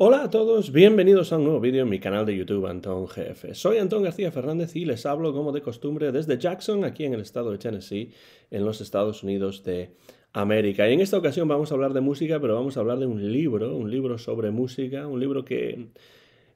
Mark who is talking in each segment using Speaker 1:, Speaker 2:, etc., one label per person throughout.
Speaker 1: Hola a todos, bienvenidos a un nuevo vídeo en mi canal de YouTube Antón Jefe. Soy Antón García Fernández y les hablo como de costumbre desde Jackson, aquí en el estado de Tennessee, en los Estados Unidos de América. Y en esta ocasión vamos a hablar de música, pero vamos a hablar de un libro, un libro sobre música, un libro que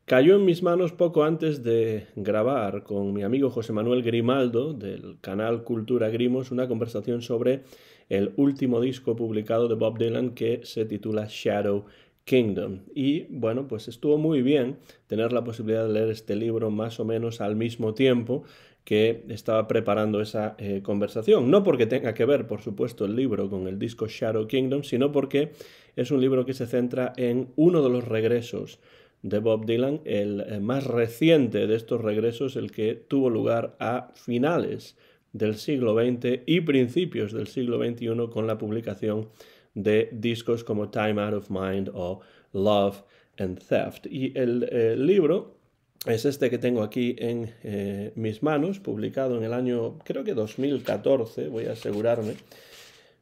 Speaker 1: cayó en mis manos poco antes de grabar con mi amigo José Manuel Grimaldo del canal Cultura Grimos una conversación sobre el último disco publicado de Bob Dylan que se titula Shadow Kingdom. Y bueno, pues estuvo muy bien tener la posibilidad de leer este libro más o menos al mismo tiempo que estaba preparando esa eh, conversación. No porque tenga que ver, por supuesto, el libro con el disco Shadow Kingdom, sino porque es un libro que se centra en uno de los regresos de Bob Dylan, el eh, más reciente de estos regresos, el que tuvo lugar a finales del siglo XX y principios del siglo XXI con la publicación de discos como Time Out of Mind o Love and Theft. Y el eh, libro es este que tengo aquí en eh, mis manos, publicado en el año, creo que 2014, voy a asegurarme.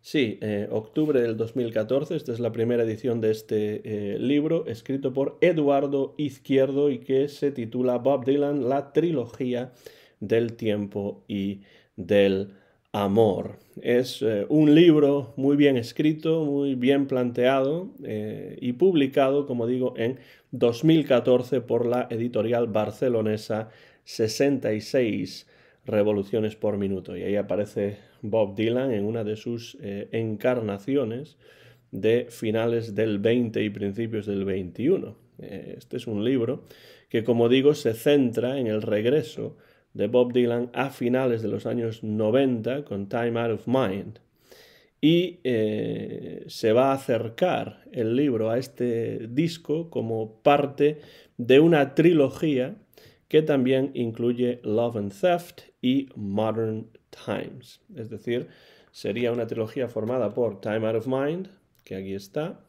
Speaker 1: Sí, eh, octubre del 2014, esta es la primera edición de este libro, escrito por Eduardo Izquierdo y que se titula Bob Dylan, la trilogía del tiempo y del amor. Es eh, un libro muy bien escrito, muy bien planteado eh, y publicado, como digo, en 2014 por la editorial barcelonesa 66 revoluciones por minuto. Y ahí aparece Bob Dylan en una de sus eh, encarnaciones de finales del 20 y principios del 21. este es un libro que, como digo, se centra en el regreso de Bob Dylan a finales de los años 90 con Time Out of Mind. Y eh, se va a acercar el libro a este disco como parte de una trilogía que también incluye Love and Theft y Modern Times. Es decir, sería una trilogía formada por Time Out of Mind, que aquí está,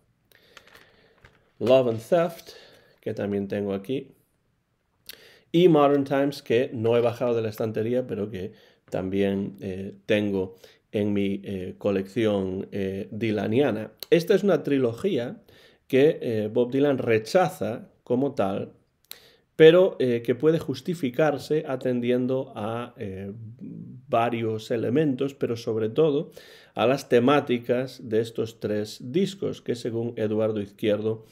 Speaker 1: Love and Theft, que también tengo aquí, y Modern Times, que no he bajado de la estantería, pero que también eh, tengo en mi eh, colección eh, Esta es una trilogía que eh, Bob Dylan rechaza como tal, pero que puede justificarse atendiendo a varios elementos, pero sobre todo a las temáticas de estos tres discos, que según Eduardo Izquierdo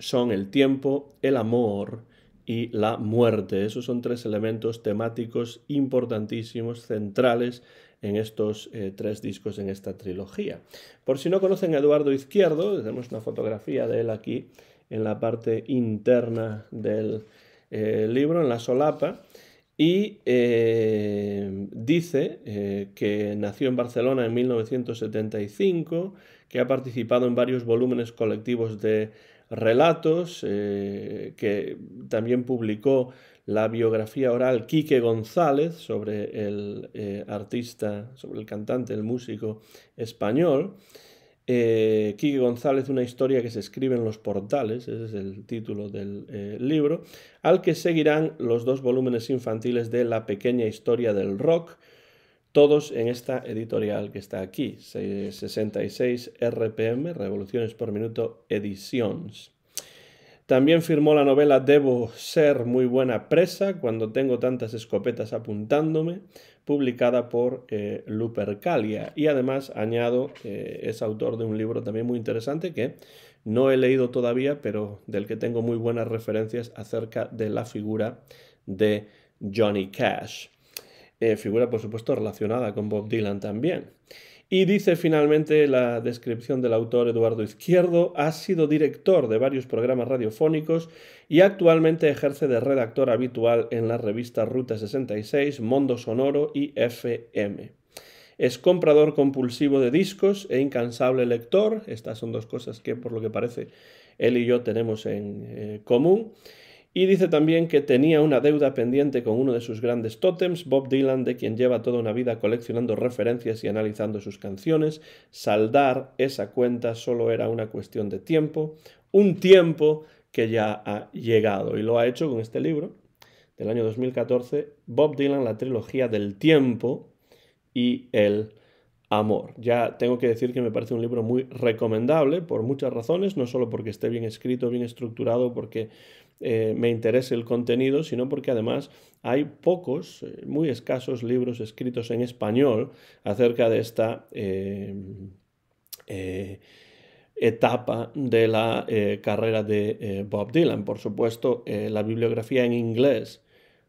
Speaker 1: son el tiempo, el amor, y la muerte. Esos son tres elementos temáticos importantísimos, centrales en estos eh, tres discos, en esta trilogía. Por si no conocen a Eduardo Izquierdo, tenemos una fotografía de él aquí en la parte interna del eh, libro, en la solapa, y eh, dice que nació en Barcelona en 1975, que ha participado en varios volúmenes colectivos de relatos, eh, que también publicó la biografía oral Quique González sobre el eh, artista, sobre el cantante, el músico español. Eh, Quique González, una historia que se escribe en los portales, ese es el título del libro, al que seguirán los dos volúmenes infantiles de La pequeña historia del rock, todos en esta editorial que está aquí, 66 RPM, Revoluciones por Minuto Ediciones. También firmó la novela Debo ser muy buena presa cuando tengo tantas escopetas apuntándome, publicada por eh, Lupercalia. Y además añado, que eh, es autor de un libro también muy interesante que no he leído todavía, pero del que tengo muy buenas referencias acerca de la figura de Johnny Cash. Eh, figura por supuesto relacionada con Bob Dylan también. Y dice finalmente la descripción del autor Eduardo Izquierdo, ha sido director de varios programas radiofónicos y actualmente ejerce de redactor habitual en las revistas Ruta 66, Mondo Sonoro y FM. Es comprador compulsivo de discos e incansable lector, estas son dos cosas que por lo que parece él y yo tenemos en eh, común. Y dice también que tenía una deuda pendiente con uno de sus grandes tótems, Bob Dylan, de quien lleva toda una vida coleccionando referencias y analizando sus canciones. Saldar esa cuenta solo era una cuestión de tiempo, un tiempo que ya ha llegado. Y lo ha hecho con este libro del año 2014, Bob Dylan, la trilogía del tiempo y el amor. Ya tengo que decir que me parece un libro muy recomendable por muchas razones, no solo porque esté bien escrito, bien estructurado, porque eh, me interese el contenido, sino porque además hay pocos, eh, muy escasos libros escritos en español acerca de esta eh, etapa de la carrera de Bob Dylan. Por supuesto, la bibliografía en inglés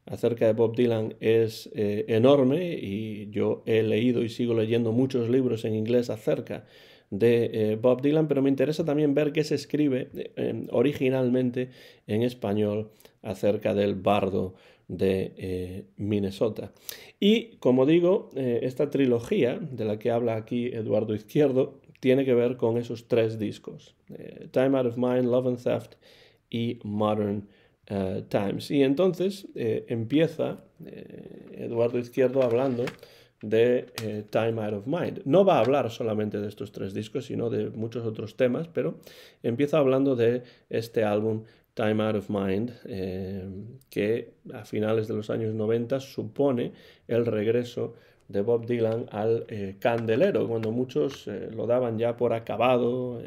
Speaker 1: acerca de Bob Dylan es enorme y yo he leído y sigo leyendo muchos libros en inglés acerca de eh, Bob Dylan, pero me interesa también ver qué se escribe eh, originalmente en español acerca del bardo de eh, Minnesota. Y como digo, esta trilogía de la que habla aquí Eduardo Izquierdo tiene que ver con esos tres discos, Time Out of Mind, Love and Theft y Modern Times. Y entonces empieza Eduardo Izquierdo hablando de eh, Time Out of Mind. No va a hablar solamente de estos tres discos, sino de muchos otros temas, pero empieza hablando de este álbum Time Out of Mind, eh, que a finales de los años 90 supone el regreso de Bob Dylan al eh, candelero, cuando muchos lo daban ya por acabado,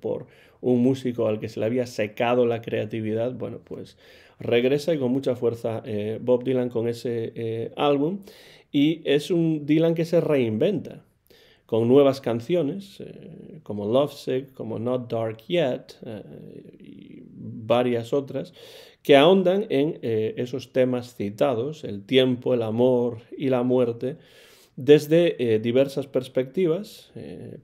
Speaker 1: por un músico al que se le había secado la creatividad, bueno, pues regresa y con mucha fuerza eh, Bob Dylan con ese eh, álbum. Y es un Dylan que se reinventa con nuevas canciones eh, como Lovesick, como Not Dark Yet y varias otras que ahondan en esos temas citados, el tiempo, el amor y la muerte, desde diversas perspectivas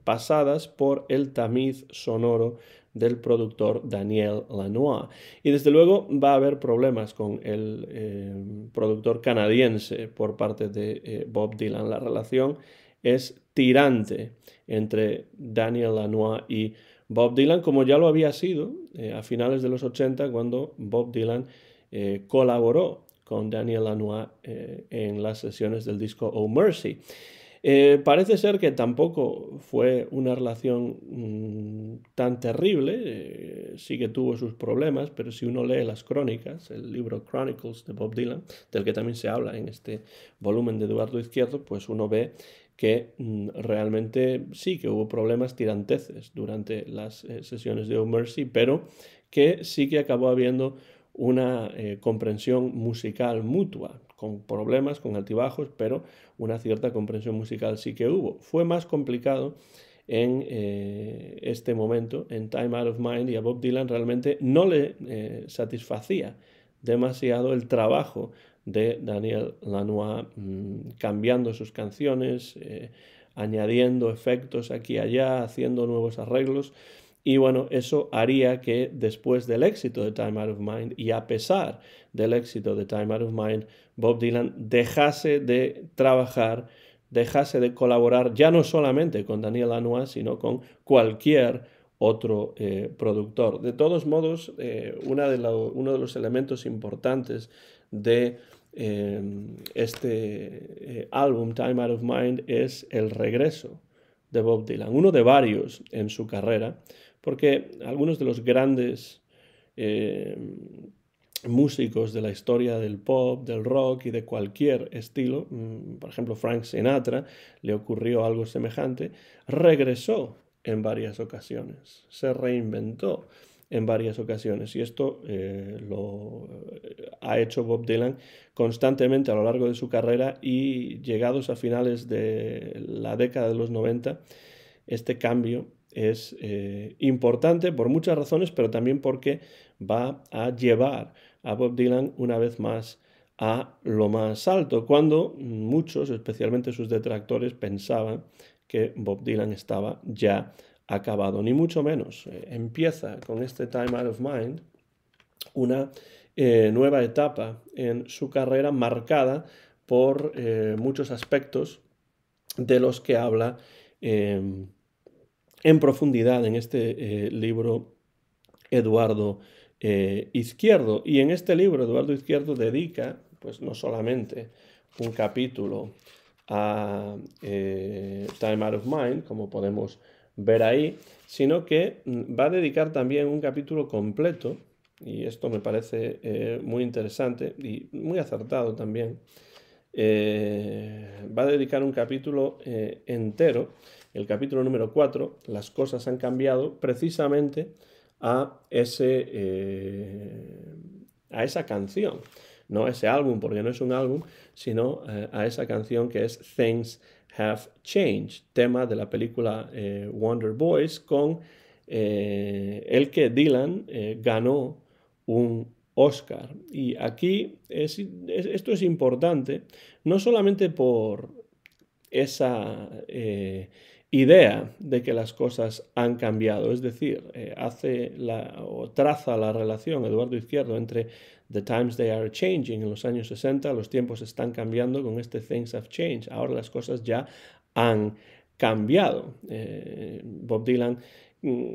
Speaker 1: pasadas por el tamiz sonoro del productor Daniel Lanois. Y desde luego va a haber problemas con el eh, productor canadiense por parte de eh, Bob Dylan. La relación es tirante entre Daniel Lanois y Bob Dylan, como ya lo había sido eh, a finales de los 80 cuando Bob Dylan colaboró con Daniel Lanois en las sesiones del disco Oh Mercy. Eh, parece ser que tampoco fue una relación mm, tan terrible, eh, sí que tuvo sus problemas, pero si uno lee las crónicas, el libro Chronicles de Bob Dylan, del que también se habla en este volumen de Eduardo Izquierdo, pues uno ve que mm, realmente sí que hubo problemas tiranteces durante las eh, sesiones de O Mercy, pero que sí que acabó habiendo una eh, comprensión musical mutua, con problemas, con altibajos, pero una cierta comprensión musical sí que hubo. Fue más complicado en eh, este momento, en Time Out of Mind, y a Bob Dylan realmente no le eh, satisfacía demasiado el trabajo de Daniel Lanois mm, cambiando sus canciones, añadiendo efectos aquí y allá, haciendo nuevos arreglos. Y bueno, eso haría que después del éxito de Time Out of Mind y a pesar del éxito de Time Out of Mind, Bob Dylan dejase de trabajar, dejase de colaborar ya no solamente con Daniel Lanois, sino con cualquier otro eh, productor. De todos modos, eh, de uno de los elementos importantes de eh, este álbum, Time Out of Mind, es el regreso de Bob Dylan, uno de varios en su carrera, porque algunos de los grandes eh, músicos de la historia del pop, del rock y de cualquier estilo, mm, por ejemplo Frank Sinatra, le ocurrió algo semejante, regresó en varias ocasiones, se reinventó en varias ocasiones y esto eh, lo eh, ha hecho Bob Dylan constantemente a lo largo de su carrera y llegados a finales de la década de los 90, este cambio es eh, importante por muchas razones, pero también porque va a llevar a Bob Dylan una vez más a lo más alto, cuando muchos, especialmente sus detractores, pensaban que Bob Dylan estaba ya acabado, ni mucho menos. Eh, empieza con este Time Out of Mind una eh, nueva etapa en su carrera marcada por muchos aspectos de los que habla. Em, en profundidad en este eh, libro Eduardo eh, Izquierdo. Y en este libro Eduardo Izquierdo dedica, pues no solamente un capítulo a eh, Time Out of Mind, como podemos ver ahí, sino que mm, va a dedicar también un capítulo completo, y esto me parece muy interesante y muy acertado también, va a dedicar un capítulo entero el capítulo número 4, las cosas han cambiado precisamente a, ese, eh, a esa canción, no a ese álbum, porque no es un álbum, sino eh, a esa canción que es Things Have Changed, tema de la película eh, Wonder Boys, con el que Dylan ganó un Oscar. Y aquí esto es importante, no solamente por esa, idea de que las cosas han cambiado. Es decir, eh, hace o traza la relación Eduardo Izquierdo entre The Times They Are Changing en los años 60, los tiempos están cambiando con este Things Have Changed, ahora las cosas ya han cambiado. Eh, Bob Dylan, mm,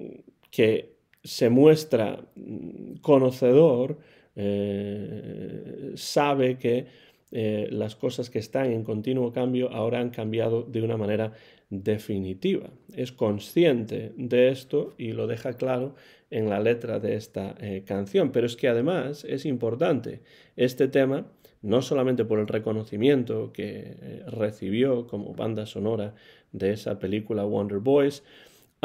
Speaker 1: que se muestra mm, conocedor, eh, sabe que las cosas que están en continuo cambio ahora han cambiado de una manera definitiva. Es consciente de esto y lo deja claro en la letra de esta eh, canción. Pero es que además es importante este tema, no solamente por el reconocimiento que eh, recibió como banda sonora de esa película Wonder Boys,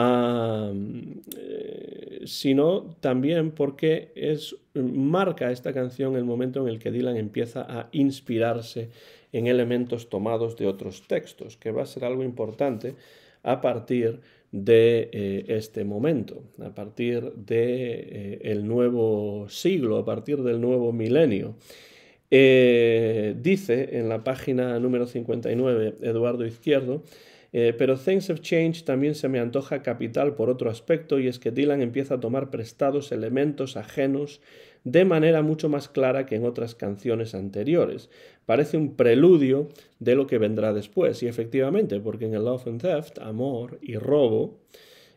Speaker 1: eh, sino también porque es, marca esta canción el momento en el que Dylan empieza a inspirarse en elementos tomados de otros textos, que va a ser algo importante a partir de eh, este momento, a partir del de, eh, nuevo siglo, a partir del nuevo milenio. Eh, dice en la página número 59 Eduardo Izquierdo, pero Things of Change también se me antoja capital por otro aspecto y es que Dylan empieza a tomar prestados elementos ajenos de manera mucho más clara que en otras canciones anteriores. Parece un preludio de lo que vendrá después, y efectivamente, porque en el Love and Theft, Amor y Robo,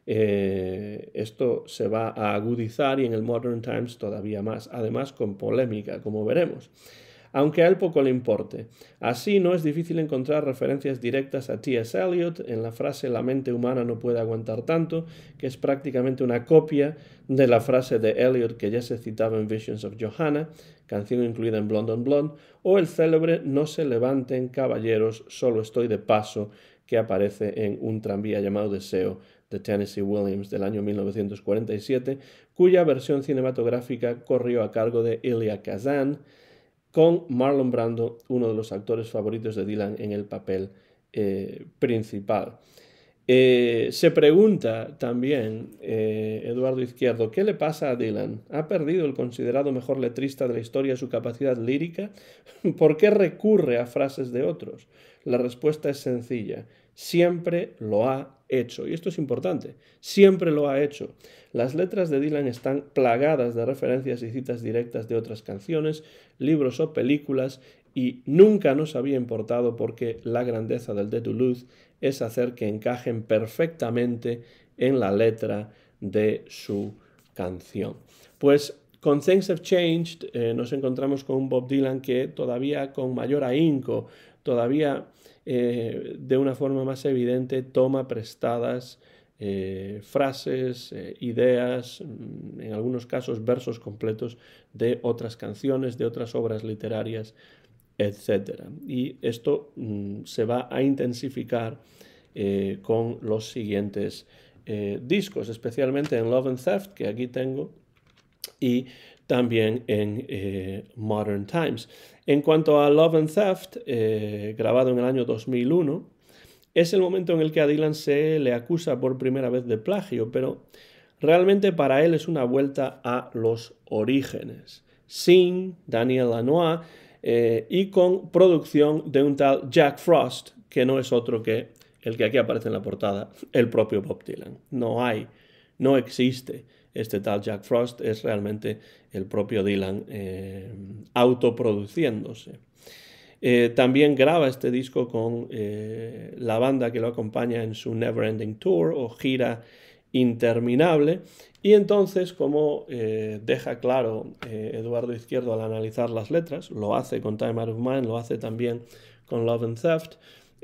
Speaker 1: eh, esto se va a agudizar y en el Modern Times todavía más, además con polémica, como veremos aunque a él poco le importe. Así no es difícil encontrar referencias directas a T.S. Eliot en la frase La mente humana no puede aguantar tanto, que es prácticamente una copia de la frase de Eliot que ya se citaba en Visions of Johanna, canción incluida en Blonde on Blonde, o el célebre No se levanten caballeros, solo estoy de paso, que aparece en un tranvía llamado Deseo de Tennessee Williams del año 1947, cuya versión cinematográfica corrió a cargo de Ilya Kazan, con Marlon Brando, uno de los actores favoritos de Dylan, en el papel eh, principal. Eh, se pregunta también eh, Eduardo Izquierdo, ¿qué le pasa a Dylan? ¿Ha perdido el considerado mejor letrista de la historia su capacidad lírica? ¿Por qué recurre a frases de otros? La respuesta es sencilla. Siempre lo ha hecho. Y esto es importante. Siempre lo ha hecho. Las letras de Dylan están plagadas de referencias y citas directas de otras canciones, libros o películas y nunca nos había importado porque la grandeza del de Toulouse es hacer que encajen perfectamente en la letra de su canción. Pues con Things Have Changed eh, nos encontramos con un Bob Dylan que todavía con mayor ahínco, todavía eh, de una forma más evidente toma prestadas eh, frases, eh, ideas, mm, en algunos casos versos completos de otras canciones, de otras obras literarias, etc. Y esto mm, se va a intensificar con los siguientes discos, especialmente en Love and Theft, que aquí tengo, y también en Modern Times. En cuanto a Love and Theft, eh, grabado en el año 2001, es el momento en el que a Dylan se le acusa por primera vez de plagio, pero realmente para él es una vuelta a los orígenes. Sin Daniel Lanois eh, y con producción de un tal Jack Frost, que no es otro que el que aquí aparece en la portada, el propio Bob Dylan. No hay, no existe este tal Jack Frost es realmente el propio Dylan eh, autoproduciéndose. Eh, también graba este disco con eh, la banda que lo acompaña en su Never Ending Tour o gira interminable. Y entonces, como deja claro Eduardo Izquierdo al analizar las letras, lo hace con Time Out of Mind, lo hace también con Love and Theft,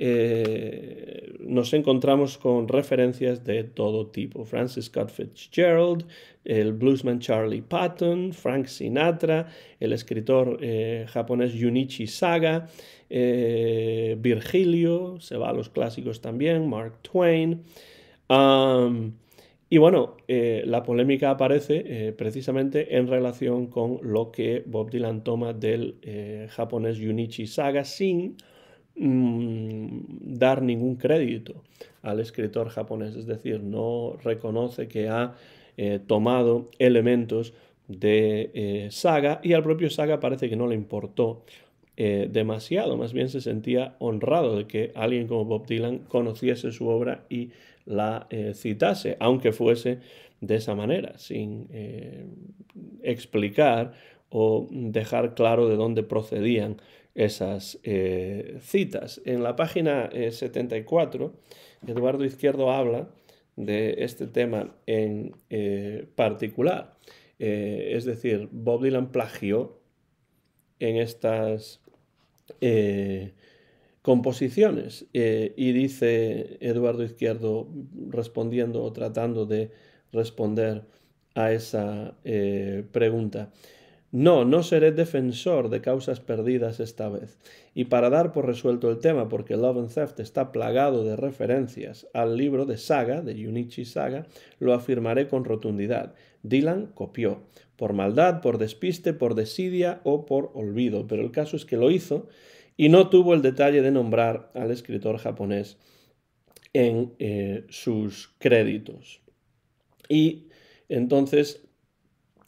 Speaker 1: eh, nos encontramos con referencias de todo tipo. Francis Scott Fitzgerald, el bluesman Charlie Patton, Frank Sinatra, el escritor eh, japonés Junichi Saga, eh, Virgilio, se va a los clásicos también, Mark Twain. y bueno, la polémica aparece precisamente en relación con lo que Bob Dylan toma del japonés Junichi Saga sin Mm, dar ningún crédito al escritor japonés, es decir, no reconoce que ha eh, tomado elementos de eh, Saga y al propio Saga parece que no le importó eh, demasiado, más bien se sentía honrado de que alguien como Bob Dylan conociese su obra y la citase, aunque fuese de esa manera, sin explicar o dejar claro de dónde procedían esas eh, citas. En la página 74, eh, Eduardo Izquierdo habla de este tema en eh, particular. es decir, Bob Dylan plagió en estas composiciones y dice Eduardo Izquierdo respondiendo o tratando de responder a esa pregunta. No, no seré defensor de causas perdidas esta vez. Y para dar por resuelto el tema, porque Love and Theft está plagado de referencias al libro de Saga, de Yunichi Saga, lo afirmaré con rotundidad. Dylan copió, por maldad, por despiste, por desidia o por olvido, pero el caso es que lo hizo y no tuvo el detalle de nombrar al escritor japonés en eh, sus créditos. Y entonces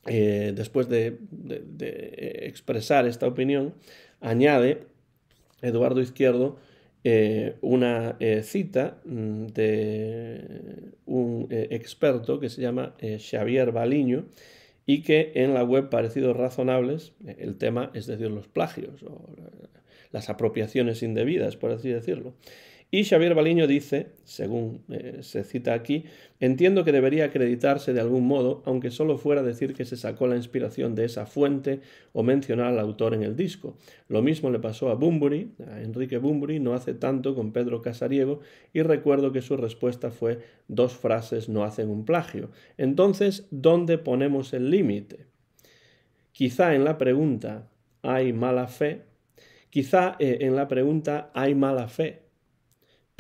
Speaker 1: eh, después de, eh, expresar esta opinión, añade Eduardo Izquierdo eh, una cita mm, de un experto que se llama Xavier Baliño y que en la web Parecidos Razonables, el tema es decir, los plagios o las apropiaciones indebidas, por así decirlo, y Xavier Baliño dice, según eh, se cita aquí, entiendo que debería acreditarse de algún modo, aunque solo fuera decir que se sacó la inspiración de esa fuente o mencionar al autor en el disco. Lo mismo le pasó a Bumbury, a Enrique Bumbury no hace tanto con Pedro Casariego, y recuerdo que su respuesta fue dos frases no hacen un plagio. Entonces, ¿dónde ponemos el límite? Quizá en la pregunta hay mala fe, quizá eh, en la pregunta hay mala fe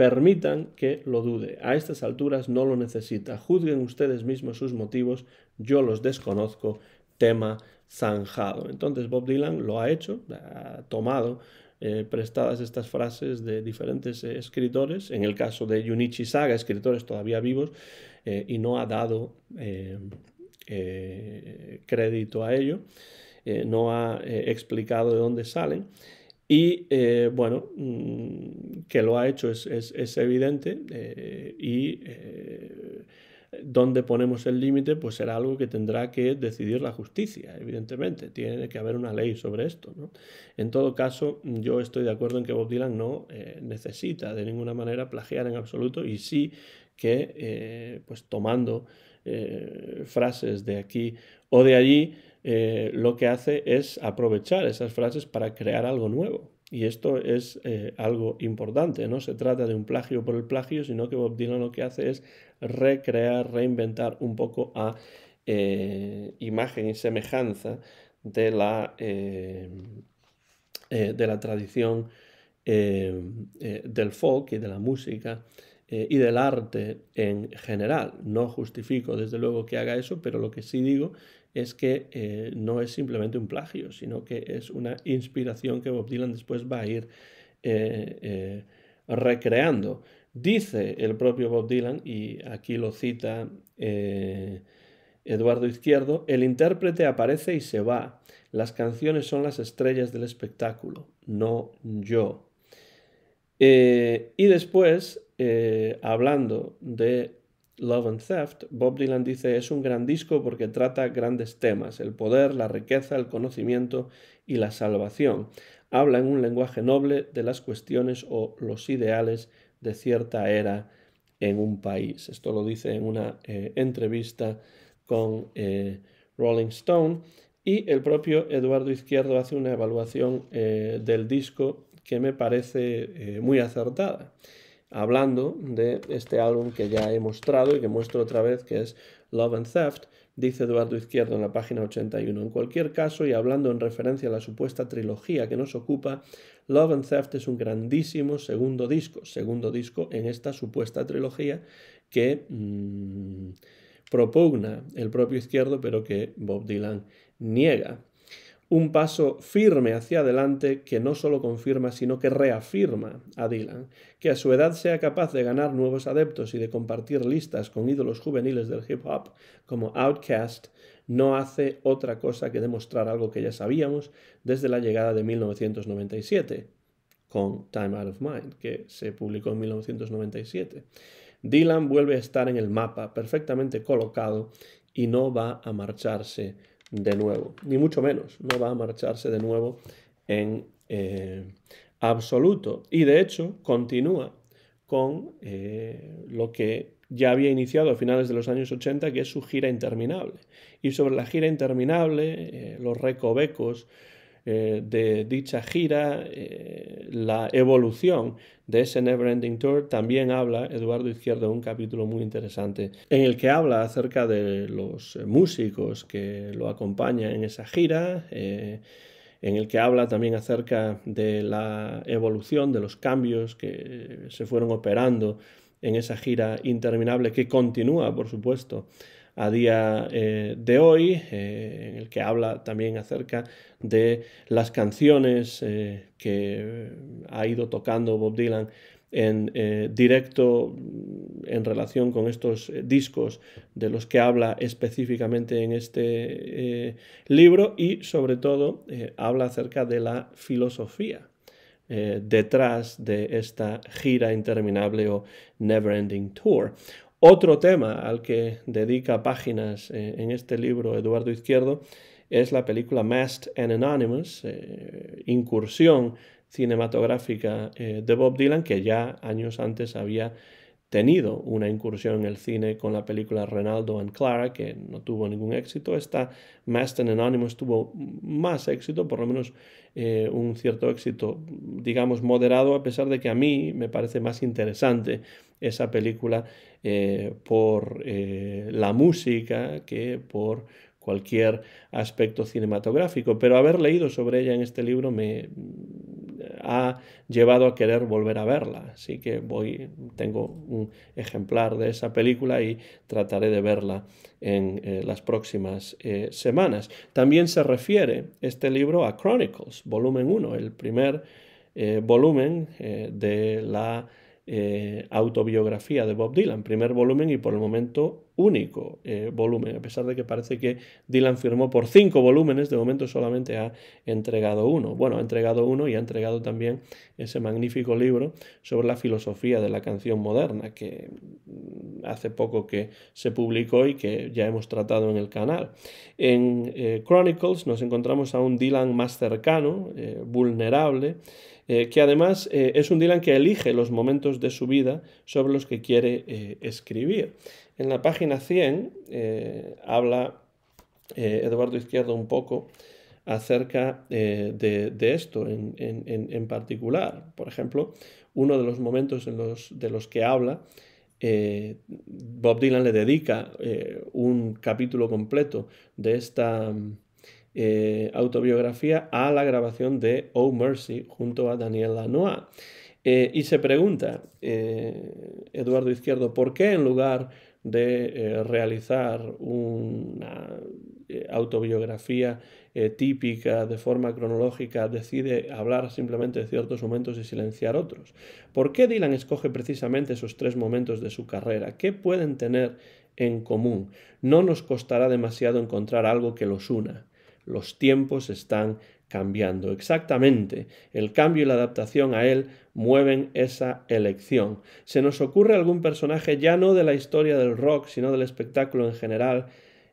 Speaker 1: Permitan que lo dude. A estas alturas no lo necesita. Juzguen ustedes mismos sus motivos. Yo los desconozco. Tema zanjado. Entonces Bob Dylan lo ha hecho, ha tomado eh, prestadas estas frases de diferentes eh, escritores, en el caso de Junichi Saga, escritores todavía vivos, eh, y no ha dado crédito a ello, no ha explicado de dónde salen. Y eh, bueno, mm, que lo ha hecho es, evidente eh, y eh, dónde ponemos el límite pues será algo que tendrá que decidir la justicia, evidentemente. Tiene que haber una ley sobre esto. En todo caso, yo estoy de acuerdo en que Bob Dylan no necesita de ninguna manera plagiar en absoluto y sí que pues tomando eh, frases de aquí o de allí, eh, lo que hace es aprovechar esas frases para crear algo nuevo. Y esto es eh, algo importante, no se trata de un plagio por el plagio, sino que Bob Dylan lo que hace es recrear, reinventar un poco a imagen y semejanza de la, de la tradición del folk y de la música eh, y del arte en general. No justifico desde luego que haga eso, pero lo que sí digo es que eh, no es simplemente un plagio, sino que es una inspiración que Bob Dylan después va a ir eh, recreando. Dice el propio Bob Dylan, y aquí lo cita Eduardo Izquierdo, el intérprete aparece y se va. Las canciones son las estrellas del espectáculo, no yo. y después eh, hablando de Love and Theft, Bob Dylan dice es un gran disco porque trata grandes temas, el poder, la riqueza, el conocimiento y la salvación. Habla en un lenguaje noble de las cuestiones o los ideales de cierta era en un país. Esto lo dice en una eh, entrevista con eh, Rolling Stone y el propio Eduardo Izquierdo hace una evaluación del disco que me parece muy acertada hablando de este álbum que ya he mostrado y que muestro otra vez, que es Love and Theft, dice Eduardo Izquierdo en la página 81. En cualquier caso, y hablando en referencia a la supuesta trilogía que nos ocupa, Love and Theft es un grandísimo segundo disco, segundo disco en esta supuesta trilogía que mm, propugna el propio Izquierdo, pero que Bob Dylan niega un paso firme hacia adelante que no solo confirma, sino que reafirma a Dylan. Que a su edad sea capaz de ganar nuevos adeptos y de compartir listas con ídolos juveniles del hip hop como Outkast, no hace otra cosa que demostrar algo que ya sabíamos desde la llegada de 1997, con Time Out of Mind, que se publicó en 1997. Dylan vuelve a estar en el mapa, perfectamente colocado, y no va a marcharse de nuevo, ni mucho menos, no va a marcharse de nuevo en eh, absoluto. Y de hecho continúa con eh, lo que ya había iniciado a finales de los años 80, que es su gira interminable. Y sobre la gira interminable, eh, los recovecos, eh, de dicha gira, eh, la evolución de ese Neverending Tour, también habla Eduardo Izquierdo un capítulo muy interesante, en el que habla acerca de los músicos que lo acompañan en esa gira. Eh, en el que habla también acerca de la evolución, de los cambios que se fueron operando en esa gira interminable que continúa, por supuesto, a día eh, de hoy, eh, en el que habla también acerca de las canciones eh, que ha ido tocando Bob Dylan en directo mm, en relación con estos discos de los que habla específicamente en este libro y sobre todo habla acerca de la filosofía detrás de esta gira interminable o Never Ending Tour. Otro tema al que dedica páginas eh, en este libro Eduardo Izquierdo es la película Masked and Anonymous, eh, incursión cinematográfica eh, de Bob Dylan, que ya años antes había tenido una incursión en el cine con la película Renaldo and Clara, que no tuvo ningún éxito. Esta Master Anonymous tuvo más éxito, por lo menos eh, un cierto éxito, digamos, moderado, a pesar de que a mí me parece más interesante esa película eh, por eh, la música que por cualquier aspecto cinematográfico. Pero haber leído sobre ella en este libro me ha llevado a querer volver a verla. Así que voy, tengo un ejemplar de esa película y trataré de verla en eh, las próximas eh, semanas. También se refiere este libro a Chronicles, volumen 1, el primer eh, volumen de la eh, autobiografía de Bob Dylan, primer volumen y por el momento único eh, volumen, a pesar de que parece que Dylan firmó por cinco volúmenes, de momento solamente ha entregado uno. Bueno, ha entregado uno y ha entregado también ese magnífico libro sobre la filosofía de la canción moderna, que mm, hace poco que se publicó y que ya hemos tratado en el canal. En eh, Chronicles nos encontramos a un Dylan más cercano, vulnerable, eh, que además eh, es un Dylan que elige los momentos de su vida sobre los que quiere eh, escribir. En la página 100 habla Eduardo Izquierdo un poco acerca de, esto en, particular. Por ejemplo, uno de los momentos los, de los que habla Bob Dylan le dedica un capítulo completo de esta, eh, autobiografía a la grabación de Oh Mercy junto a Daniel Lanois. Eh, y se pregunta, eh, Eduardo Izquierdo, ¿por qué en lugar de realizar una autobiografía típica de forma cronológica decide hablar simplemente de ciertos momentos y silenciar otros? ¿Por qué Dylan escoge precisamente esos tres momentos de su carrera? ¿Qué pueden tener en común? No nos costará demasiado encontrar algo que los una los tiempos están cambiando. Exactamente, el cambio y la adaptación a él mueven esa elección. Se nos ocurre algún personaje ya no de la historia del rock, sino del espectáculo en general,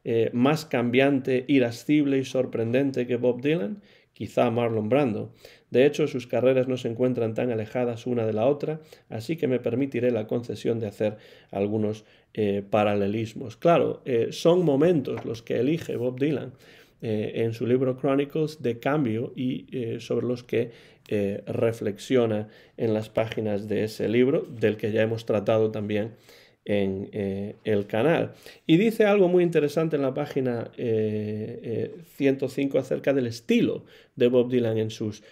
Speaker 1: eh, más cambiante, irascible y sorprendente que Bob Dylan, quizá Marlon Brando. De hecho, sus carreras no se encuentran tan alejadas una de la otra, así que me permitiré la concesión de hacer algunos eh, paralelismos. Claro, eh, son momentos los que elige Bob Dylan eh, en su libro Chronicles de cambio y eh, sobre los que eh, reflexiona en las páginas de ese libro, del que ya hemos tratado también en el canal. Y dice algo muy interesante en la página 105 acerca del estilo de Bob Dylan en sus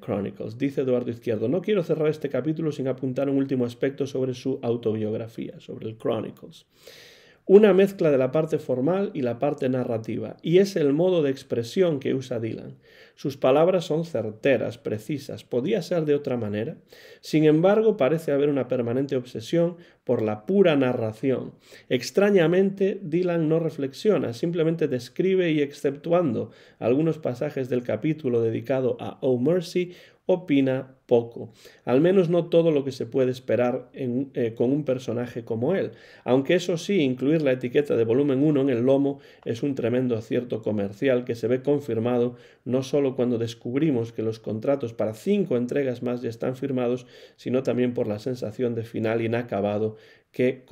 Speaker 1: Chronicles. Dice Eduardo Izquierdo, no quiero cerrar este capítulo sin apuntar un último aspecto sobre su autobiografía, sobre el Chronicles una mezcla de la parte formal y la parte narrativa, y es el modo de expresión que usa Dylan. Sus palabras son certeras, precisas. ¿Podía ser de otra manera? Sin embargo, parece haber una permanente obsesión por la pura narración. Extrañamente, Dylan no reflexiona, simplemente describe y exceptuando algunos pasajes del capítulo dedicado a Oh Mercy, opina poco, al menos no todo lo que se puede esperar eh, con un personaje como él, aunque eso sí, incluir la etiqueta de volumen 1 en el lomo es un tremendo acierto comercial que se ve confirmado no solo cuando descubrimos que los contratos para cinco entregas más ya están firmados, sino también por la sensación de final inacabado que,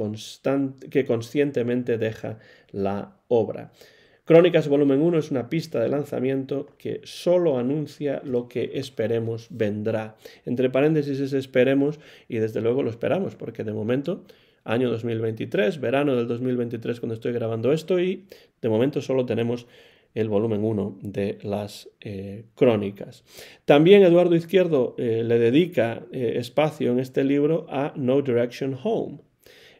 Speaker 1: que conscientemente deja la obra. Crónicas Volumen 1 es una pista de lanzamiento que solo anuncia lo que esperemos vendrá. Entre paréntesis es esperemos y desde luego lo esperamos porque de momento año 2023, verano del 2023 cuando estoy grabando esto y de momento solo tenemos el volumen 1 de las eh, crónicas. También Eduardo Izquierdo eh, le dedica eh, espacio en este libro a No Direction Home,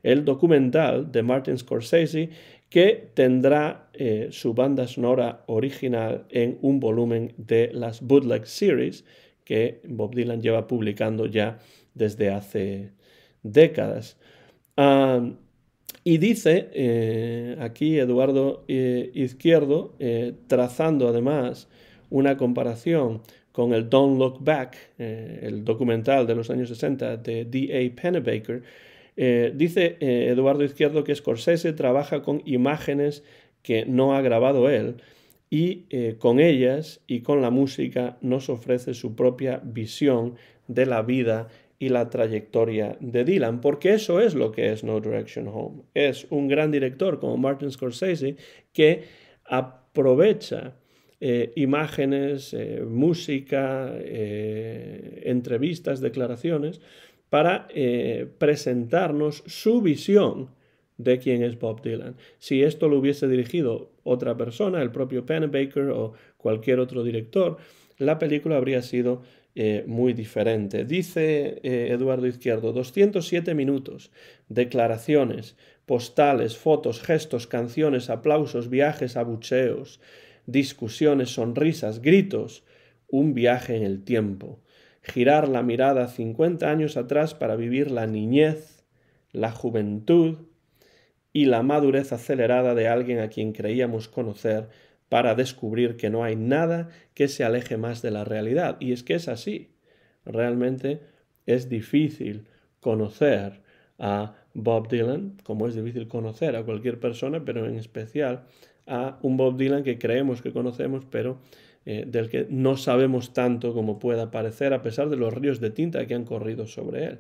Speaker 1: el documental de Martin Scorsese que tendrá su banda sonora original en un volumen de las Bootleg Series que Bob Dylan lleva publicando ya desde hace décadas. Ah, y dice eh, aquí Eduardo eh, Izquierdo, eh, trazando además una comparación con el Don't Look Back, el documental de los años 60 de D.A. Pennebaker, dice Eduardo Izquierdo que Scorsese trabaja con imágenes que no ha grabado él y con ellas y con la música nos ofrece su propia visión de la vida y la trayectoria de Dylan, porque eso es lo que es No Direction Home. Es un gran director como Martin Scorsese que aprovecha eh, imágenes, eh, música, eh, entrevistas, declaraciones, para presentarnos su visión de quién es Bob Dylan. Si esto lo hubiese dirigido otra persona, el propio Pennebaker o cualquier otro director, la película habría sido eh, muy diferente. Dice eh, Eduardo Izquierdo, 207 minutos, declaraciones, postales, fotos, gestos, canciones, aplausos, viajes, abucheos, discusiones, sonrisas, gritos, un viaje en el tiempo, girar la mirada 50 años atrás para vivir la niñez, la juventud y la madurez acelerada de alguien a quien creíamos conocer para descubrir que no hay nada que se aleje más de la realidad. Y es que es así. Realmente es difícil conocer a Bob Dylan, como es difícil conocer a cualquier persona, pero en especial a un Bob Dylan que creemos que conocemos, pero eh, del que no sabemos tanto como pueda parecer, a pesar de los ríos de tinta que han corrido sobre él.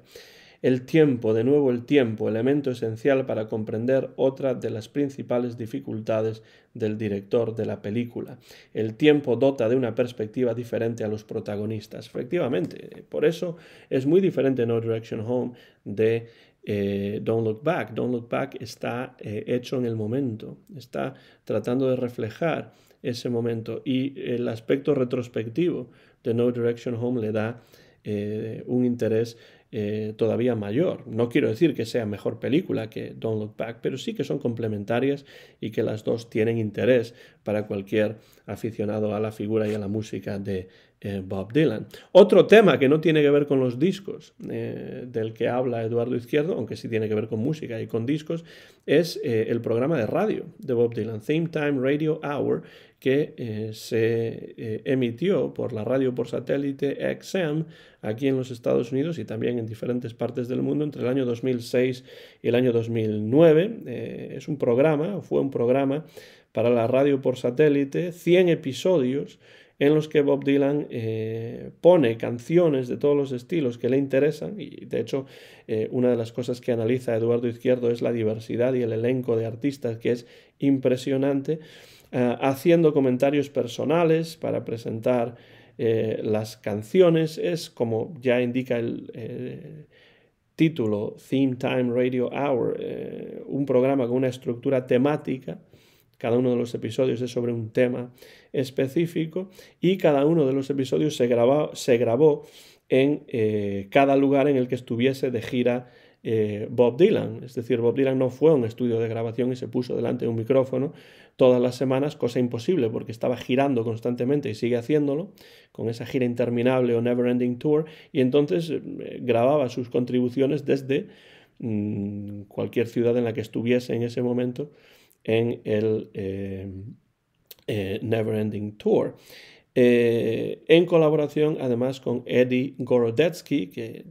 Speaker 1: El tiempo, de nuevo el tiempo, elemento esencial para comprender otra de las principales dificultades del director de la película. El tiempo dota de una perspectiva diferente a los protagonistas. Efectivamente, por eso es muy diferente No Direction Home de eh, Don't Look Back. Don't Look Back está eh, hecho en el momento, está tratando de reflejar ese momento y el aspecto retrospectivo de No Direction Home le da eh, un interés eh, todavía mayor. No quiero decir que sea mejor película que Don't Look Back, pero sí que son complementarias y que las dos tienen interés para cualquier aficionado a la figura y a la música de eh, Bob Dylan. Otro tema que no tiene que ver con los discos eh, del que habla Eduardo Izquierdo, aunque sí tiene que ver con música y con discos, es el programa de radio de Bob Dylan, Theme Time Radio Hour, que eh, se eh, emitió por la radio por satélite XM aquí en los Estados Unidos y también en diferentes partes del mundo entre el año 2006 y el año 2009. Eh, es un programa, fue un programa para la radio por satélite, 100 episodios en los que Bob Dylan pone canciones de todos los estilos que le interesan y de hecho una de las cosas que analiza Eduardo Izquierdo es la diversidad y el elenco de artistas que es impresionante eh, haciendo comentarios personales para presentar eh, las canciones. Es como ya indica el eh, título, Theme Time Radio Hour, un programa con una estructura temática. Cada uno de los episodios es sobre un tema específico y cada uno de los episodios se, se grabó en cada lugar en el que estuviese de gira eh, Bob Dylan. Es decir, Bob Dylan no fue a un estudio de grabación y se puso delante de un micrófono todas las semanas, cosa imposible porque estaba girando constantemente y sigue haciéndolo, con esa gira interminable o Never Ending Tour, y entonces eh, grababa sus contribuciones desde mm, cualquier ciudad en la que estuviese en ese momento en el eh, Never Ending Tour. en colaboración además con Eddie Gorodetsky, que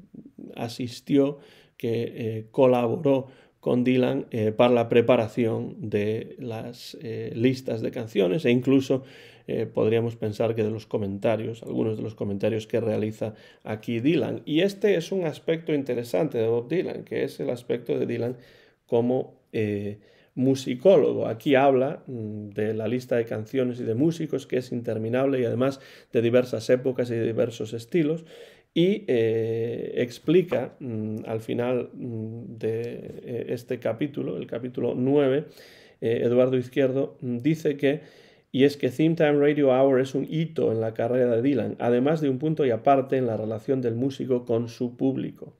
Speaker 1: asistió que eh, colaboró con Dylan eh, para la preparación de las eh, listas de canciones e incluso podríamos pensar que de los comentarios, algunos de los comentarios que realiza aquí Dylan. Y este es un aspecto interesante de Bob Dylan, que es el aspecto de Dylan como musicólogo. Aquí habla mm, de la lista de canciones y de músicos que es interminable y además de diversas épocas y de diversos estilos y eh, explica mm, al final mm, de eh, este capítulo, el capítulo 9, eh, Eduardo Izquierdo mm, dice que y es que Theme Time Radio Hour es un hito en la carrera de Dylan, además de un punto y aparte en la relación del músico con su público.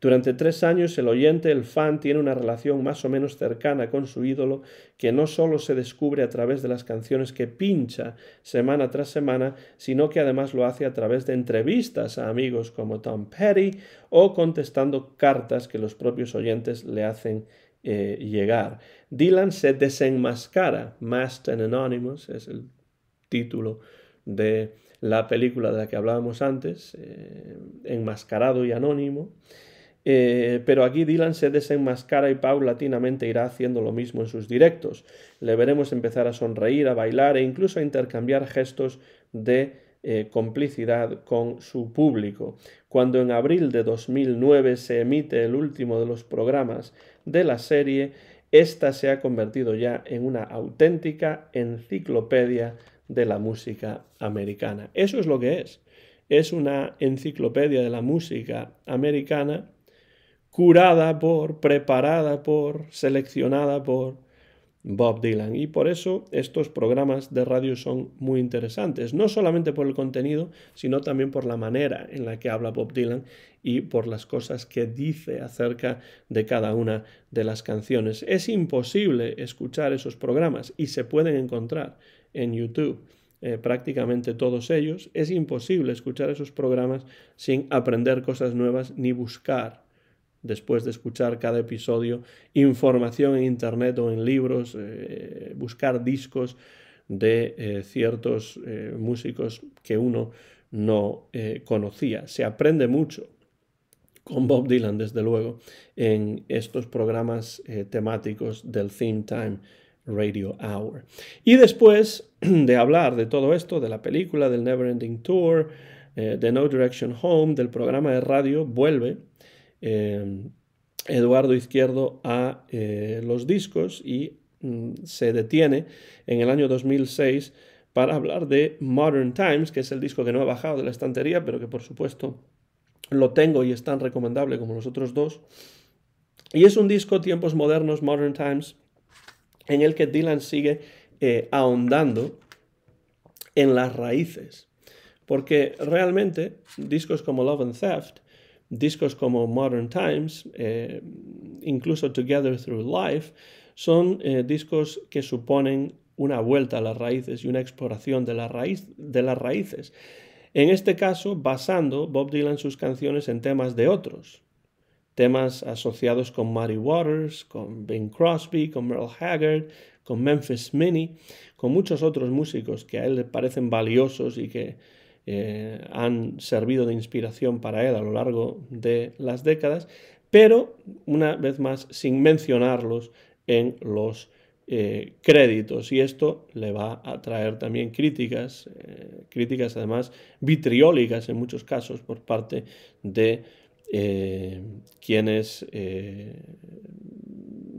Speaker 1: Durante tres años el oyente, el fan, tiene una relación más o menos cercana con su ídolo que no solo se descubre a través de las canciones que pincha semana tras semana, sino que además lo hace a través de entrevistas a amigos como Tom Petty o contestando cartas que los propios oyentes le hacen eh, llegar. Dylan se desenmascara, Masked and Anonymous es el título de la película de la que hablábamos antes, eh, Enmascarado y Anónimo. Eh, pero aquí Dylan se desenmascara y paulatinamente irá haciendo lo mismo en sus directos. Le veremos empezar a sonreír, a bailar e incluso a intercambiar gestos de complicidad con su público. Cuando en abril de 2009 se emite el último de los programas de la serie, esta se ha convertido ya en una auténtica enciclopedia de la música americana. Eso es lo que es. Es una enciclopedia de la música americana curada por, preparada por, seleccionada por Bob Dylan. Y por eso estos programas de radio son muy interesantes, no solamente por el contenido, sino también por la manera en la que habla Bob Dylan y por las cosas que dice acerca de cada una de las canciones. Es imposible escuchar esos programas y se pueden encontrar en YouTube. Eh, prácticamente todos ellos, es imposible escuchar esos programas sin aprender cosas nuevas ni buscar después de escuchar cada episodio, información en Internet o en libros, eh, buscar discos de eh, ciertos eh, músicos que uno no conocía. Se aprende mucho con Bob Dylan, desde luego, en estos programas temáticos del Theme Time Radio Hour. Y después de hablar de todo esto, de la película, del Never Ending Tour, de No Direction Home, del programa de radio, vuelve Em, Eduardo Izquierdo a eh, los discos y mm, se detiene en el año 2006 para hablar de Modern Times, que es el disco que no ha bajado de la estantería, pero que por supuesto lo tengo y es tan recomendable como los otros dos. Y es un disco, Tiempos Modernos, Modern Times, en el que Dylan sigue eh, ahondando en las raíces. Porque realmente discos como Love and Theft discos como Modern Times, eh, incluso Together Through Life, son eh, discos que suponen una vuelta a las raíces y una exploración de, raíz, de las raíces. En este caso, basando Bob Dylan sus canciones en temas de otros, temas asociados con Mary Waters, con Bing Crosby, con Merle Haggard, con Memphis Minnie, con muchos otros músicos que a él le parecen valiosos y que eh, han servido de inspiración para él a lo largo de las décadas, pero una vez más sin mencionarlos en los eh, créditos y esto le va a traer también críticas, eh, críticas además vitriólicas en muchos casos por parte de quienes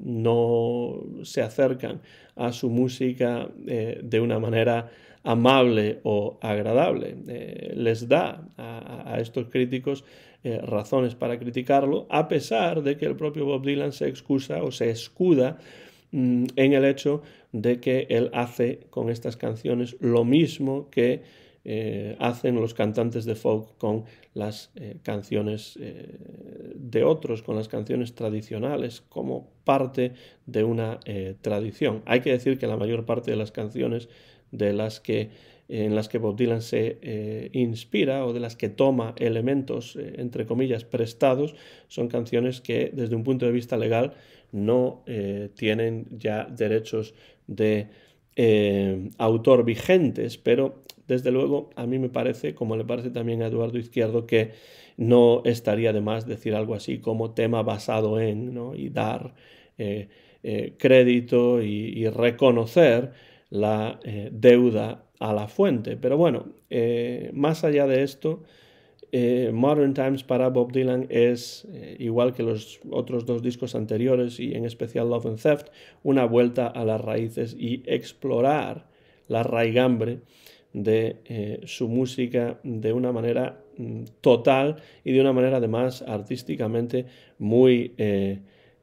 Speaker 1: no se acercan a su música de una manera amable o agradable. Eh, les da a, estos críticos eh, razones para criticarlo, a pesar de que el propio Bob Dylan se excusa o se escuda mm, en el hecho de que él hace con estas canciones lo mismo que eh, hacen los cantantes de folk con las canciones de otros, con las canciones tradicionales, como parte de una tradición. Hay que decir que la mayor parte de las canciones de las que, en las que Bob Dylan se eh, inspira o de las que toma elementos, eh, entre comillas, prestados, son canciones que desde un punto de vista legal no eh, tienen ya derechos de autor vigentes, pero desde luego a mí me parece, como le parece también a Eduardo Izquierdo, que no estaría de más decir algo así como tema basado en ¿no? y dar crédito y reconocer la eh, deuda a la fuente. Pero bueno, eh, más allá de esto, eh, Modern Times para Bob Dylan es, igual que los otros dos discos anteriores y en especial Love and Theft, una vuelta a las raíces y explorar la raigambre de su música de una manera mm, total y de una manera además artísticamente muy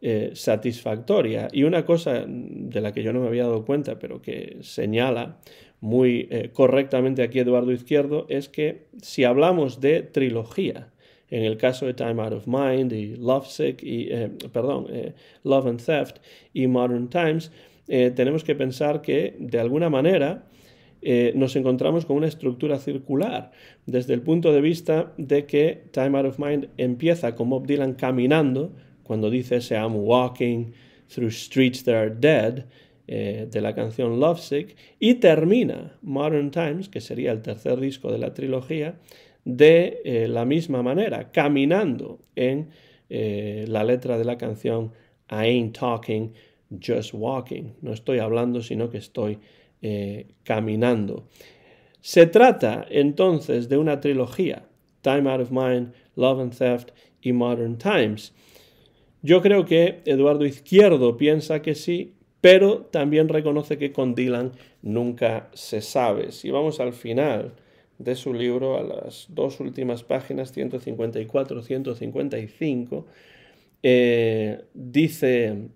Speaker 1: eh, satisfactoria. Y una cosa de la que yo no me había dado cuenta, pero que señala muy eh, correctamente aquí Eduardo Izquierdo, es que si hablamos de trilogía, en el caso de Time Out of Mind y Sick y eh, perdón, Love and Theft y Modern Times, tenemos que pensar que de alguna manera nos encontramos con una estructura circular desde el punto de vista de que Time Out of Mind empieza con Bob Dylan caminando cuando dice I'm walking through streets that are dead, eh, de la canción Lovesick, y termina Modern Times, que sería el tercer disco de la trilogía, de eh, la misma manera, caminando en eh, la letra de la canción I ain't talking, just walking. No estoy hablando, sino que estoy caminando. Se trata entonces de una trilogía, Time Out of Mind, Love and Theft y Modern Times. Yo creo que Eduardo Izquierdo piensa que sí, pero también reconoce que con Dylan nunca se sabe. Si vamos al final de su libro, a las dos últimas páginas, 154-155, eh, dice,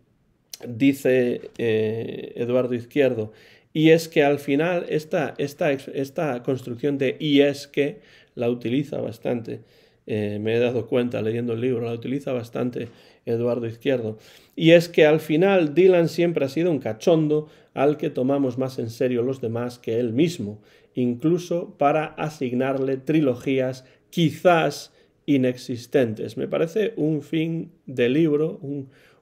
Speaker 1: dice eh, Eduardo Izquierdo, y es que al final esta, esta, esta construcción de y es que la utiliza bastante, eh, me he dado cuenta leyendo el libro, la utiliza bastante Eduardo Izquierdo. Y es que al final Dylan siempre ha sido un cachondo al que tomamos más en serio los demás que él mismo, incluso para asignarle trilogías quizás inexistentes. Me parece un fin de libro,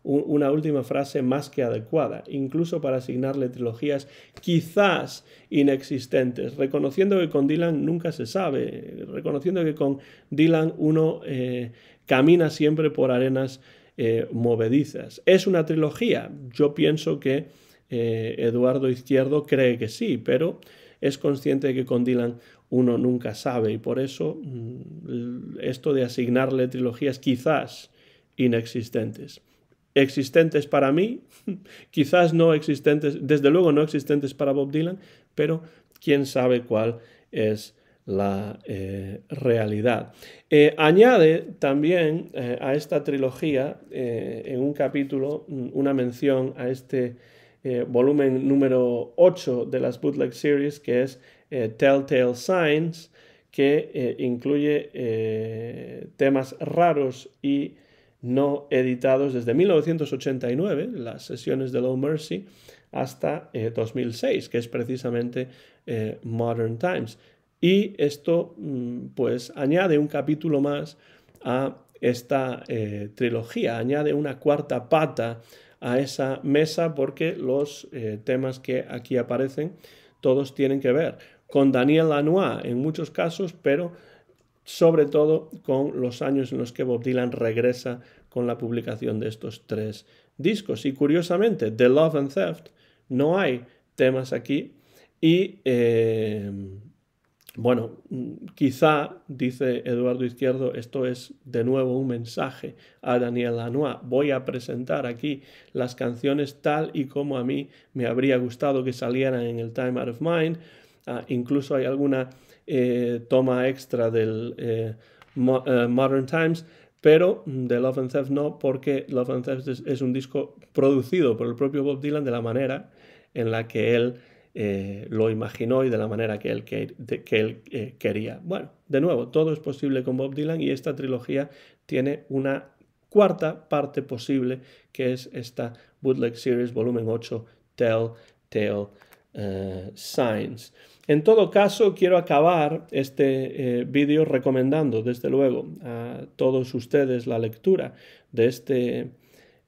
Speaker 1: una última frase más que adecuada, incluso para asignarle trilogías quizás inexistentes, reconociendo que con Dylan nunca se sabe, reconociendo que con Dylan uno eh, camina siempre por arenas eh, movedizas. ¿Es una trilogía? Yo pienso que eh, Eduardo Izquierdo cree que sí, pero es consciente de que con Dylan uno nunca sabe y por eso mm, esto de asignarle trilogías quizás inexistentes. Existentes para mí, quizás no existentes, desde luego no existentes para Bob Dylan, pero quién sabe cuál es la eh, realidad. Eh, añade también eh, a esta trilogía, en un capítulo, mm, una mención a este volumen número 8 de las Bootleg Series, que es Telltale Signs, que incluye temas raros y no editados desde 1989, las sesiones de Low Mercy, hasta 2006, que es precisamente Modern Times. Y esto mm, pues añade un capítulo más a esta eh, trilogía, añade una cuarta pata a esa mesa porque los eh, temas que aquí aparecen todos tienen que ver con Daniel Lanois en muchos casos, pero sobre todo con los años en los que Bob Dylan regresa con la publicación de estos tres discos. Y curiosamente, The Love and Theft, no hay temas aquí y eh, bueno, mm, quizá, dice Eduardo Izquierdo, esto es de nuevo un mensaje a Daniel Lanois. Voy a presentar aquí las canciones tal y como a mí me habría gustado que salieran en el Time Out of Mind. Ah, incluso hay alguna eh, toma extra del eh, eh, Modern Times, pero mm, de Love and Theft no, porque Love and Theft es un disco producido por el propio Bob Dylan de la manera en la que él eh, lo imaginó y de la manera que él, eh, quería. Bueno, de nuevo, todo es posible con Bob Dylan y esta trilogía tiene una cuarta parte posible que es esta Bootleg Series Volumen 8 Tell Tale eh, Signs. En todo caso, quiero acabar este vídeo recomendando, desde luego, a todos ustedes la lectura de este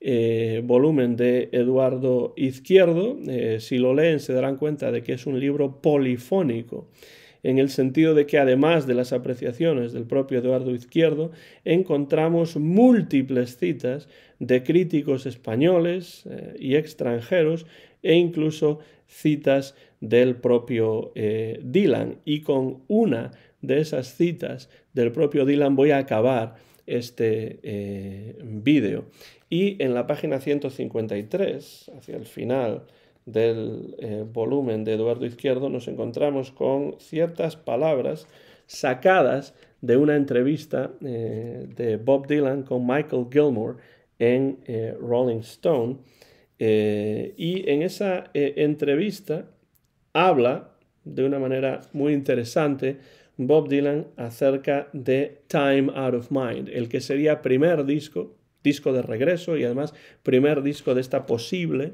Speaker 1: eh, volumen de Eduardo Izquierdo. Eh, si lo leen se darán cuenta de que es un libro polifónico, en el sentido de que además de las apreciaciones del propio Eduardo Izquierdo, encontramos múltiples citas de críticos españoles eh, y extranjeros e incluso citas del propio Dylan. Y con una de esas citas del propio Dylan voy a acabar este eh, vídeo. Y en la página 153, hacia el final del eh, volumen de Eduardo Izquierdo, nos encontramos con ciertas palabras sacadas de una entrevista eh, de Bob Dylan con Michael Gilmore en Rolling Stone. y en esa entrevista habla de una manera muy interesante Bob Dylan acerca de Time Out of Mind, el que sería primer disco, disco de regreso y además primer disco de esta posible,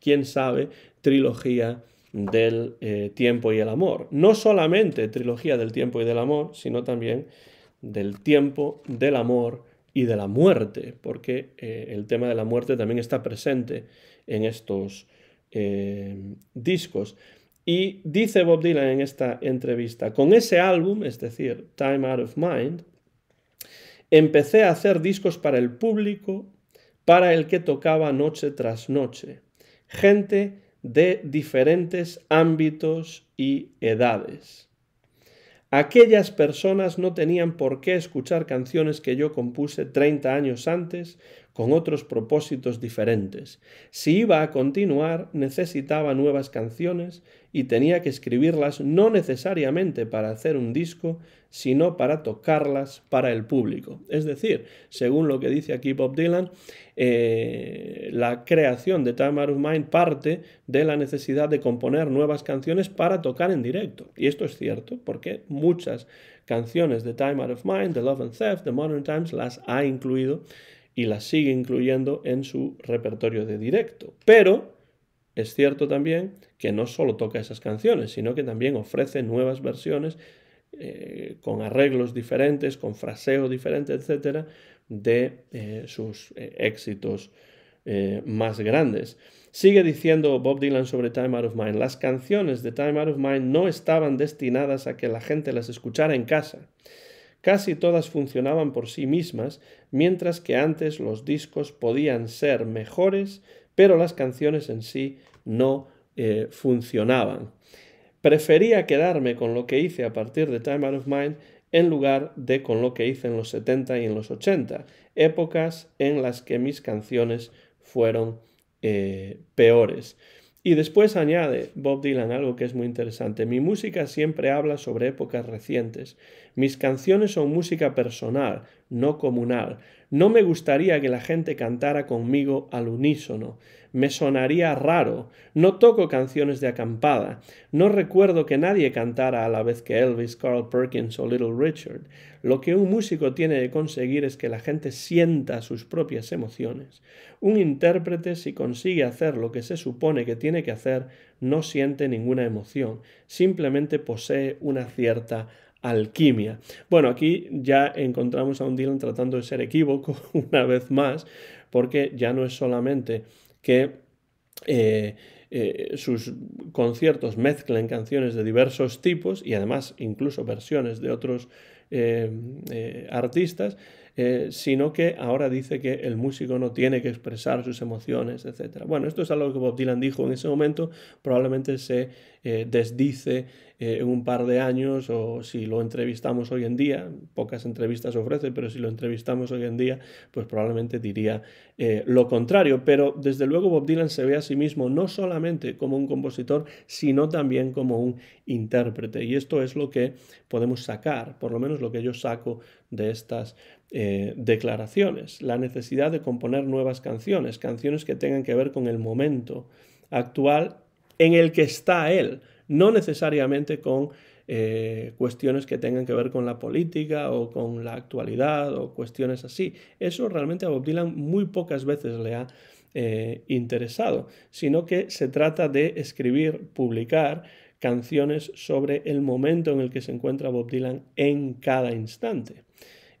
Speaker 1: quién sabe, trilogía del eh, tiempo y el amor. No solamente trilogía del tiempo y del amor, sino también del tiempo, del amor y de la muerte, porque eh, el tema de la muerte también está presente en estos eh, discos. Y dice Bob Dylan en esta entrevista, con ese álbum, es decir, Time Out of Mind, empecé a hacer discos para el público, para el que tocaba noche tras noche, gente de diferentes ámbitos y edades. Aquellas personas no tenían por qué escuchar canciones que yo compuse 30 años antes con otros propósitos diferentes. Si iba a continuar, necesitaba nuevas canciones y tenía que escribirlas no necesariamente para hacer un disco, sino para tocarlas para el público. Es decir, según lo que dice aquí Bob Dylan, eh, la creación de Time Out of Mind parte de la necesidad de componer nuevas canciones para tocar en directo. Y esto es cierto, porque muchas canciones de Time Out of Mind, The Love and Theft, The Modern Times, las ha incluido y las sigue incluyendo en su repertorio de directo. Pero es cierto también que no solo toca esas canciones, sino que también ofrece nuevas versiones eh, con arreglos diferentes, con fraseo diferente, etcétera, de eh, sus eh, éxitos más grandes. Sigue diciendo Bob Dylan sobre Time Out of Mind, las canciones de Time Out of Mind no estaban destinadas a que la gente las escuchara en casa. Casi todas funcionaban por sí mismas, mientras que antes los discos podían ser mejores pero las canciones en sí no eh, funcionaban. Prefería quedarme con lo que hice a partir de Time Out of Mind en lugar de con lo que hice en los 70 y en los 80, épocas en las que mis canciones fueron eh, peores. Y después añade Bob Dylan algo que es muy interesante. Mi música siempre habla sobre épocas recientes. Mis canciones son música personal, no comunal. No me gustaría que la gente cantara conmigo al unísono me sonaría raro. No toco canciones de acampada. No recuerdo que nadie cantara a la vez que Elvis, Carl Perkins o Little Richard. Lo que un músico tiene de conseguir es que la gente sienta sus propias emociones. Un intérprete, si consigue hacer lo que se supone que tiene que hacer, no siente ninguna emoción. Simplemente posee una cierta alquimia. Bueno, aquí ya encontramos a un Dylan tratando de ser equívoco una vez más, porque ya no es solamente que eh, eh, sus conciertos mezclan canciones de diversos tipos y además incluso versiones de otros eh, artistas eh, sino que ahora dice que el músico no tiene que expresar sus emociones, etc. Bueno, esto es algo que Bob Dylan dijo en ese momento, probablemente se eh, desdice eh, en un par de años o si lo entrevistamos hoy en día, pocas entrevistas ofrece, pero si lo entrevistamos hoy en día, pues probablemente diría lo contrario. Pero desde luego Bob Dylan se ve a sí mismo no solamente como un compositor, sino también como un intérprete. Y esto es lo que podemos sacar, por lo menos lo que yo saco de estas eh, declaraciones, la necesidad de componer nuevas canciones, canciones que tengan que ver con el momento actual en el que está él, no necesariamente con eh, cuestiones que tengan que ver con la política o con la actualidad o cuestiones así. Eso realmente a Bob Dylan muy pocas veces le ha eh, interesado, sino que se trata de escribir, publicar canciones sobre el momento en el que se encuentra Bob Dylan en cada instante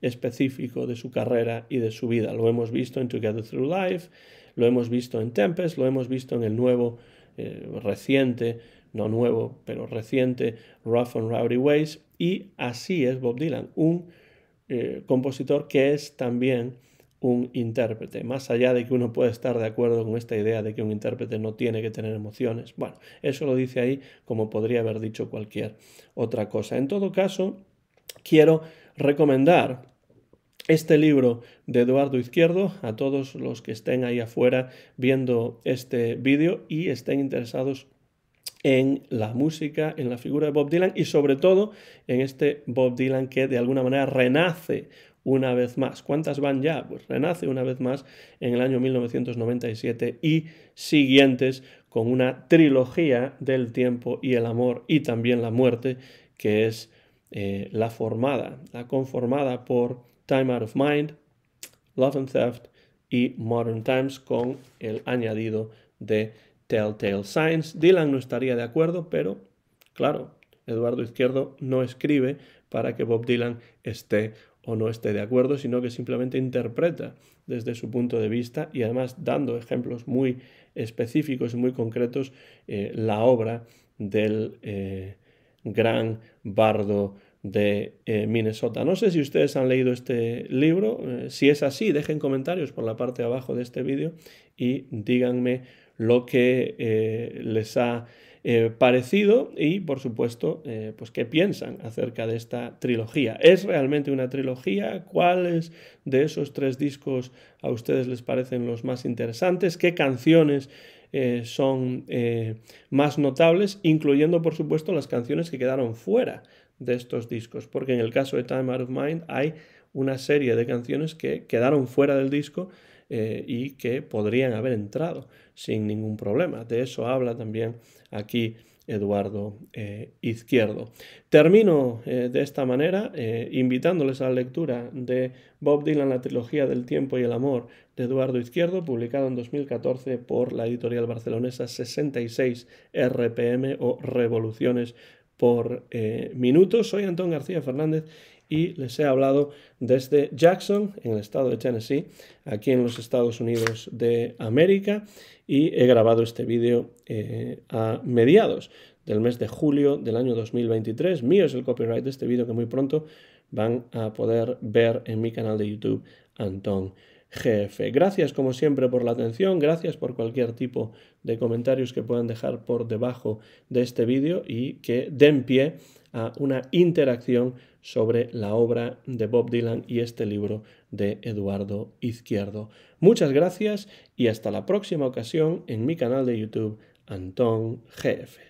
Speaker 1: específico de su carrera y de su vida. Lo hemos visto en Together Through Life, lo hemos visto en Tempest, lo hemos visto en el nuevo, eh, reciente, no nuevo, pero reciente, Rough and Rowdy Ways. Y así es Bob Dylan, un eh, compositor que es también un intérprete, más allá de que uno puede estar de acuerdo con esta idea de que un intérprete no tiene que tener emociones. Bueno, eso lo dice ahí como podría haber dicho cualquier otra cosa. En todo caso, quiero recomendar este libro de Eduardo Izquierdo a todos los que estén ahí afuera viendo este vídeo y estén interesados en la música, en la figura de Bob Dylan y sobre todo en este Bob Dylan que de alguna manera renace una vez más. ¿Cuántas van ya? Pues renace una vez más en el año 1997 y siguientes con una trilogía del tiempo y el amor y también la muerte que es eh, la formada, la conformada por Time Out of Mind, Love and Theft y Modern Times con el añadido de Telltale Signs. Dylan no estaría de acuerdo, pero claro, Eduardo Izquierdo no escribe para que Bob Dylan esté o no esté de acuerdo, sino que simplemente interpreta desde su punto de vista y además dando ejemplos muy específicos y muy concretos eh, la obra del eh, gran bardo de eh, Minnesota. No sé si ustedes han leído este libro. Eh, si es así, dejen comentarios por la parte de abajo de este vídeo y díganme lo que eh, les ha parecido y, por supuesto, pues qué piensan acerca de esta trilogía. ¿Es realmente una trilogía? ¿Cuáles de esos tres discos a ustedes les parecen los más interesantes? ¿Qué canciones? son más notables, incluyendo por supuesto las canciones que quedaron fuera de estos discos, porque en el caso de Time Out of Mind hay una serie de canciones que quedaron fuera del disco eh, y que podrían haber entrado sin ningún problema. De eso habla también aquí Eduardo eh, Izquierdo. Termino eh, de esta manera invitándoles a la lectura de Bob Dylan, la trilogía del tiempo y el amor de Eduardo Izquierdo, publicado en 2014 por la editorial barcelonesa 66 RPM o Revoluciones por eh, minutos, Soy Antón García Fernández y les he hablado desde Jackson, en el estado de Tennessee, aquí en los Estados Unidos de América, y he grabado este vídeo eh, a mediados del mes de julio del año 2023. Mío es el copyright de este vídeo que muy pronto van a poder ver en mi canal de YouTube Antón. GF. Gracias como siempre por la atención, gracias por cualquier tipo de comentarios que puedan dejar por debajo de este vídeo y que den pie a una interacción sobre la obra de Bob Dylan y este libro de Eduardo Izquierdo. Muchas gracias y hasta la próxima ocasión en mi canal de YouTube Antón GF.